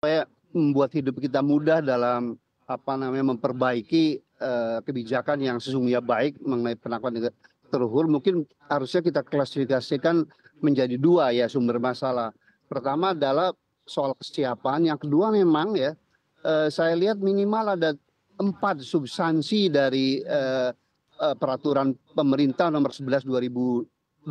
supaya membuat hidup kita mudah dalam apa namanya memperbaiki uh, kebijakan yang sesungguhnya baik mengenai penakuan terukur mungkin harusnya kita klasifikasikan menjadi dua ya sumber masalah. Pertama adalah soal kesiapan, yang kedua memang ya uh, saya lihat minimal ada empat substansi dari uh, uh, peraturan pemerintah nomor 11 2023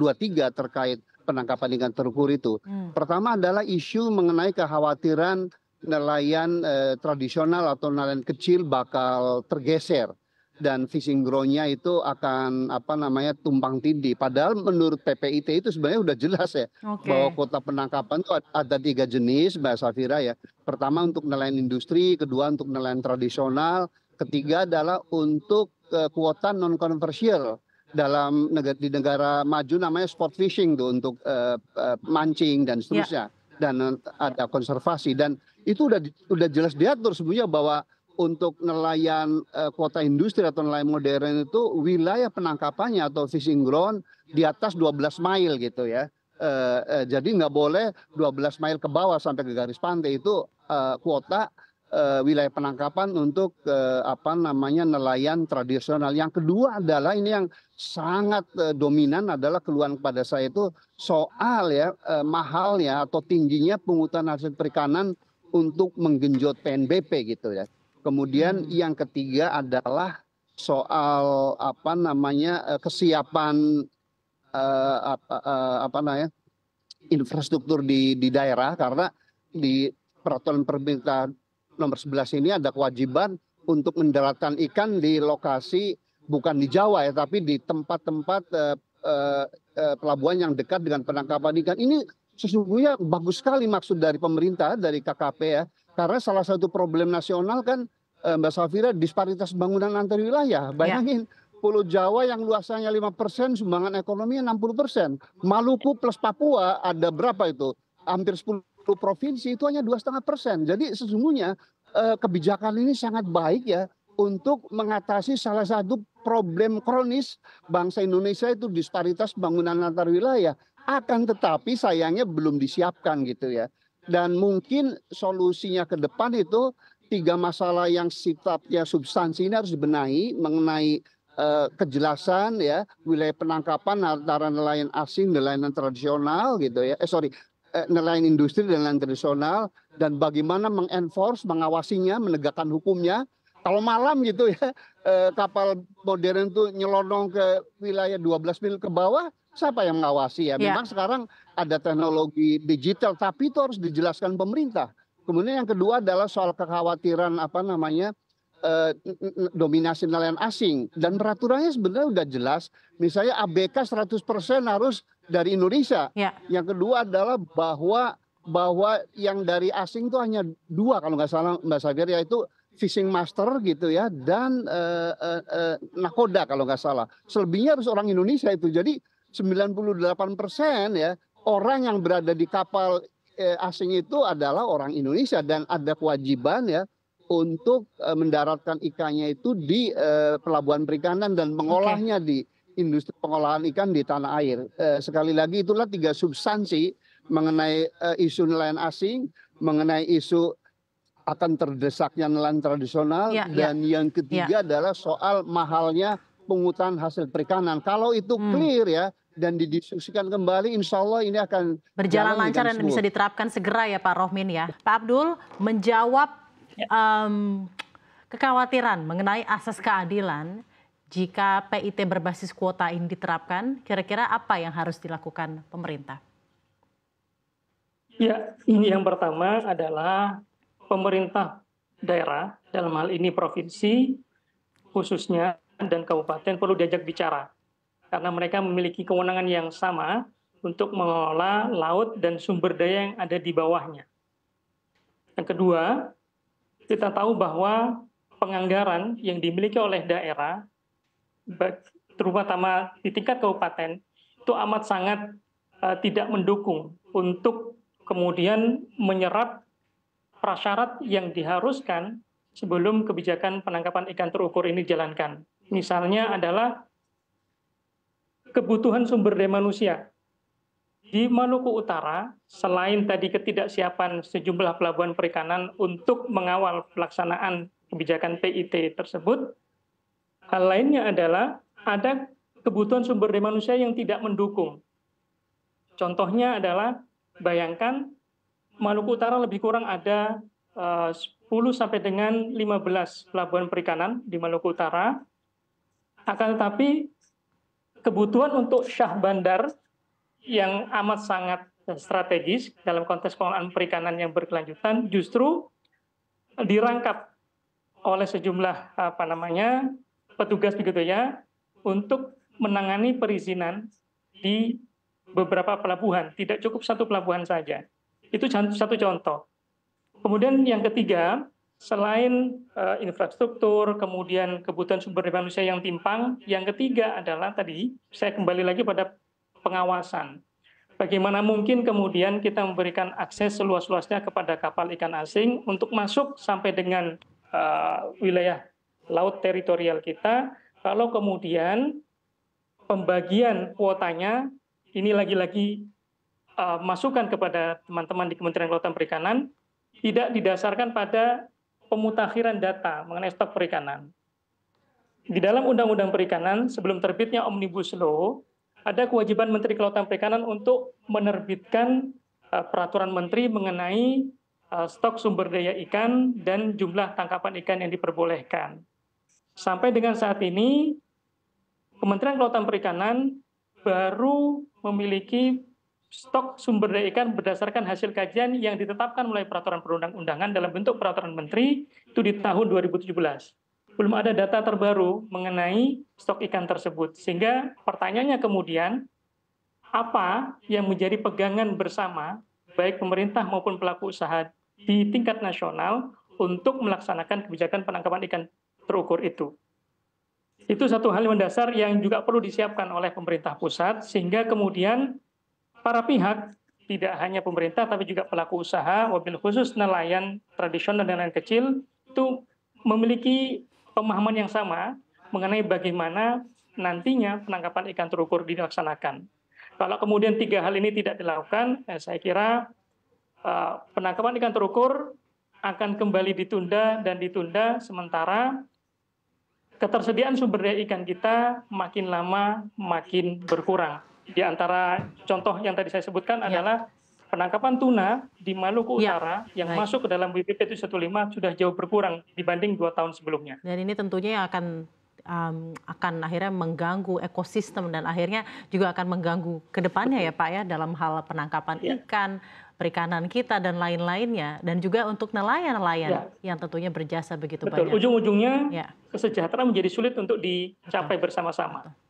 terkait penangkapan ikan terukur itu. Hmm. Pertama adalah isu mengenai kekhawatiran nelayan eh, tradisional atau nelayan kecil bakal tergeser dan fishing grownya itu akan apa namanya tumpang tindih. Padahal menurut PPIT itu sebenarnya sudah jelas ya okay. bahwa kota penangkapan itu ada tiga jenis Mbak Safira ya. Pertama untuk nelayan industri, kedua untuk nelayan tradisional, ketiga adalah untuk eh, kuota non konversial dalam negara, di negara maju namanya sport fishing tuh untuk eh, eh mancing dan seterusnya. Yeah dan ada konservasi dan itu udah udah jelas diatur semuanya bahwa untuk nelayan e, kota industri atau nelayan modern itu wilayah penangkapannya atau fishing ground di atas 12 mile gitu ya. E, e, jadi nggak boleh 12 mile ke bawah sampai ke garis pantai itu e, kuota uh, wilayah penangkapan untuk uh, apa namanya nelayan tradisional. Yang kedua adalah ini yang sangat uh, dominan adalah keluhan kepada saya itu soal ya uh, ya atau tingginya pungutan hasil perikanan untuk menggenjot PNBP gitu ya. Kemudian hmm. yang ketiga adalah soal apa namanya kesiapan uh, apa, uh, apa namanya infrastruktur di di daerah karena di peraturan pemerintah nomor 11 ini ada kewajiban untuk mendaratkan ikan di lokasi bukan di Jawa ya, tapi di tempat-tempat uh, uh, pelabuhan yang dekat dengan penangkapan ikan. Ini sesungguhnya bagus sekali maksud dari pemerintah, dari KKP ya. Karena salah satu problem nasional kan uh, Mbak Safira disparitas bangunan antar wilayah. Ya. Bayangin ya. Pulau Jawa yang luasannya 5 persen, sumbangan ekonominya 60 persen. Maluku plus Papua ada berapa itu? Hampir 10 provinsi itu hanya dua setengah persen. Jadi sesungguhnya Eh, kebijakan ini sangat baik ya untuk mengatasi salah satu problem kronis bangsa Indonesia itu disparitas bangunan antar wilayah. Akan tetapi sayangnya belum disiapkan gitu ya. Dan mungkin solusinya ke depan itu tiga masalah yang sifatnya substansi ini harus dibenahi mengenai eh, kejelasan ya wilayah penangkapan antara nelayan asing nelayan tradisional gitu ya eh sorry Eh, nelayan industri dan nelayan tradisional dan bagaimana mengenforce, mengawasinya, menegakkan hukumnya. Kalau malam gitu ya, eh, kapal modern itu nyelonong ke wilayah 12 mil ke bawah, siapa yang mengawasi ya? ya. Memang yeah. sekarang ada teknologi digital, tapi itu harus dijelaskan pemerintah. Kemudian yang kedua adalah soal kekhawatiran apa namanya eh, dominasi nelayan asing dan peraturannya sebenarnya sudah jelas misalnya ABK 100% harus dari Indonesia. Ya. Yang kedua adalah bahwa bahwa yang dari asing itu hanya dua kalau nggak salah Mbak Sagir yaitu fishing master gitu ya dan eh, eh, eh, nakoda kalau nggak salah. Selebihnya harus orang Indonesia itu. Jadi 98% ya orang yang berada di kapal eh, asing itu adalah orang Indonesia dan ada kewajiban ya untuk eh, mendaratkan ikannya itu di eh, pelabuhan perikanan dan mengolahnya okay. di industri pengolahan ikan di tanah air. Eh, sekali lagi itulah tiga substansi mengenai isu nelayan asing, mengenai isu akan terdesaknya nelayan tradisional ya, ya. dan ya. yang ketiga ya. adalah soal mahalnya pungutan hasil perikanan. Kalau itu hmm. clear ya dan didiskusikan kembali, insya Allah ini akan berjalan lancar dan bisa diterapkan segera ya Pak Rohmin ya. Pak Abdul menjawab um, kekhawatiran mengenai asas keadilan jika PIT berbasis kuota ini diterapkan, kira-kira apa yang harus dilakukan pemerintah? Ya, ini yang pertama adalah pemerintah daerah, dalam hal ini provinsi, khususnya dan kabupaten perlu diajak bicara. Karena mereka memiliki kewenangan yang sama untuk mengelola laut dan sumber daya yang ada di bawahnya. Yang kedua, kita tahu bahwa penganggaran yang dimiliki oleh daerah, terutama di tingkat kabupaten, itu amat sangat uh, tidak mendukung untuk kemudian menyerap prasyarat yang diharuskan sebelum kebijakan penangkapan ikan terukur ini dijalankan. Misalnya adalah kebutuhan sumber daya manusia di Maluku Utara, selain tadi ketidaksiapan sejumlah pelabuhan perikanan untuk mengawal pelaksanaan kebijakan PIT tersebut, hal lainnya adalah ada kebutuhan sumber daya manusia yang tidak mendukung. Contohnya adalah bayangkan Maluku Utara lebih kurang ada eh, uh, 10 sampai dengan 15 pelabuhan perikanan di Maluku Utara. Akan tetapi kebutuhan untuk syah bandar yang amat sangat eh, strategis dalam konteks pengelolaan perikanan yang berkelanjutan justru dirangkap oleh sejumlah apa namanya petugas begitu ya untuk menangani perizinan di beberapa pelabuhan tidak cukup satu pelabuhan saja itu satu contoh kemudian yang ketiga selain eh, infrastruktur, kemudian kebutuhan sumber daya manusia yang timpang, yang ketiga adalah tadi saya kembali lagi pada pengawasan. Bagaimana mungkin kemudian kita memberikan akses seluas-luasnya kepada kapal ikan asing untuk masuk sampai dengan uh, wilayah laut teritorial kita kalau kemudian pembagian kuotanya ini lagi-lagi uh, masukan kepada teman-teman di Kementerian Kelautan Perikanan tidak didasarkan pada pemutakhiran data mengenai stok perikanan. Di dalam Undang-Undang Perikanan sebelum terbitnya Omnibus Law ada kewajiban Menteri Kelautan Perikanan untuk menerbitkan uh, peraturan menteri mengenai uh, stok sumber daya ikan dan jumlah tangkapan ikan yang diperbolehkan. Sampai dengan saat ini, Kementerian Kelautan Perikanan baru memiliki stok sumber daya ikan berdasarkan hasil kajian yang ditetapkan mulai peraturan perundang-undangan dalam bentuk peraturan menteri itu di tahun 2017 belum ada data terbaru mengenai stok ikan tersebut. Sehingga pertanyaannya kemudian, apa yang menjadi pegangan bersama baik pemerintah maupun pelaku usaha di tingkat nasional untuk melaksanakan kebijakan penangkapan ikan terukur itu. Itu satu hal yang mendasar yang juga perlu disiapkan oleh pemerintah pusat sehingga kemudian para pihak tidak hanya pemerintah tapi juga pelaku usaha, wabil khusus nelayan tradisional dan nelayan kecil itu memiliki pemahaman yang sama mengenai bagaimana nantinya penangkapan ikan terukur dilaksanakan. Kalau kemudian tiga hal ini tidak dilakukan, eh, saya kira eh, penangkapan ikan terukur akan kembali ditunda dan ditunda sementara ketersediaan sumber daya ikan kita makin lama makin berkurang. Di antara contoh yang tadi saya sebutkan ya. adalah penangkapan tuna di Maluku ya. Utara yang Baik. masuk ke dalam WPP 715 sudah jauh berkurang dibanding dua tahun sebelumnya. Dan ini tentunya yang akan um, akan akhirnya mengganggu ekosistem dan akhirnya juga akan mengganggu kedepannya ya Pak ya dalam hal penangkapan ya. ikan, perikanan kita dan lain-lainnya dan juga untuk nelayan-nelayan ya. yang tentunya berjasa begitu Betul. banyak. Ujung-ujungnya ya. kesejahteraan menjadi sulit untuk dicapai bersama-sama.